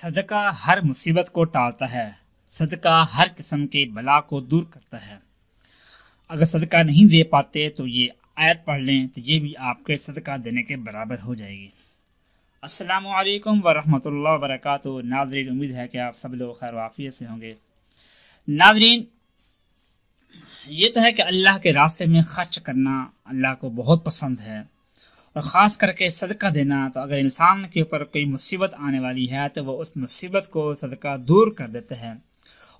सदका हर मुसीबत को टालता है सदका हर किस्म के बला को दूर करता है अगर सदका नहीं दे पाते तो ये आयत पढ़ लें तो ये भी आपके सदका देने के बराबर हो जाएगी अस्सलाम वालेकुम वरहमतुल्लाह वरकत नाजरीन उम्मीद है कि आप सब लोग खैर वाफियत से होंगे नाजरीन ये तो है कि अल्लाह के रास्ते में खर्च करना अल्लाह को बहुत पसंद है और ख़ास करके सदका देना तो अगर इंसान के ऊपर कोई मुसीबत आने वाली है तो वह उस मुसीबत को सदका दूर कर देते हैं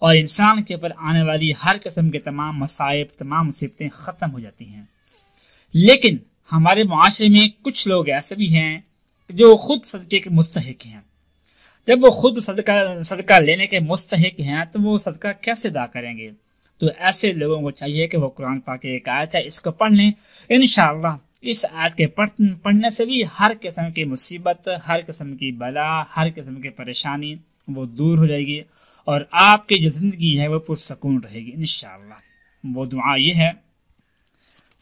और इंसान के ऊपर आने वाली हर किस्म के तमाम मसाइब तमाम मुसीबतें ख़त्म हो जाती हैं लेकिन हमारे माशरे में कुछ लोग ऐसे भी हैं जो खुद सदक़े के मुस्तक हैं जब वो खुद सदका सदका लेने के मुस्तक हैं तो वो सदका कैसे अदा करेंगे तो ऐसे लोगों को चाहिए कि वो कुरान पाके एक आयत है इसको पढ़ लें इन इस आज के पढ़ने से भी हर किस्म की मुसीबत हर किस्म की बला हर किस्म की परेशानी वो दूर हो जाएगी और आपकी जो ज़िंदगी है वो पुरसकून रहेगी इन वो दुआ ये है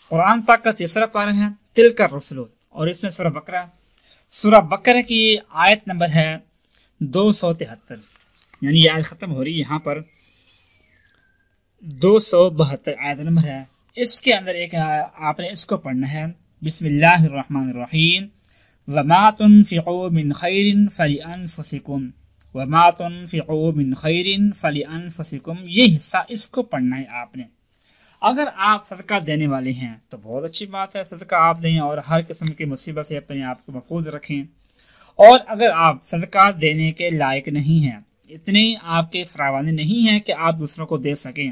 कुरान पाक का तीसरा पारा है तिल का रसलो और इसमें सुरह बकरा सुरह बकर की आयत नंबर है दो सौ तिहत्तर यानी आयत ख़त्म हो रही है यहाँ पर दो सौ बहत्तर आयत नंबर है इसके अंदर एक आपने इसको पढ़ना है الرحيم وما تنفقوا من خير فلأنفسكم وما تنفقوا من خير فلأنفسكم ये हिस्सा इसको पढ़ना है आपने अगर आप सदका देने वाले हैं तो बहुत अच्छी बात है सदका आप दें और हर किस्म की मुसीबत से अपने आप को महफूज रखें और अगर आप सदका देने के लायक नहीं हैं इतने आपके फरावानी नहीं हैं कि आप दूसरों को दे सकें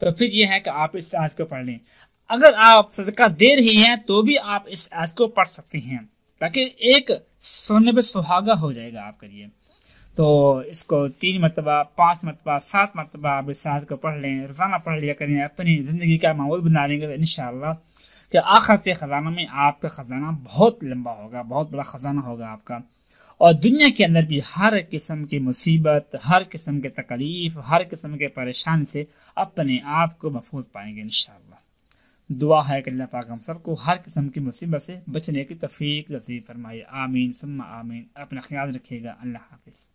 तो फिर यह है कि आप इस आज को पढ़ लें अगर आप सदका दे रहे हैं तो भी आप इस आयत को पढ़ सकते हैं ताकि एक सोने पर सुहागा हो जाएगा आपके लिए तो इसको तीन मरतबा पाँच मरतबा सात मरतबा आप इस आयत को पढ़ लें रोज़ाना पढ़ लिया करें अपनी ज़िंदगी का माहौल बना लेंगे तो इन कि आखिर के ख़जाना में आपका ख़जाना बहुत लंबा होगा बहुत बड़ा ख़जाना होगा आपका और दुनिया के अंदर भी हर किस्म की मुसीबत हर किस्म के तकलीफ़ हर किस्म के परेशान से अपने आप को महफूज पाएंगे इन दुआ है कि अल्लाह पाक हम सबको हर किस्म की मुसीबत से बचने की तफीक नसीब फरमाए आमीन सम्मा आमीन अपना ख्याल रखिएगा अल्लाह हाफिज़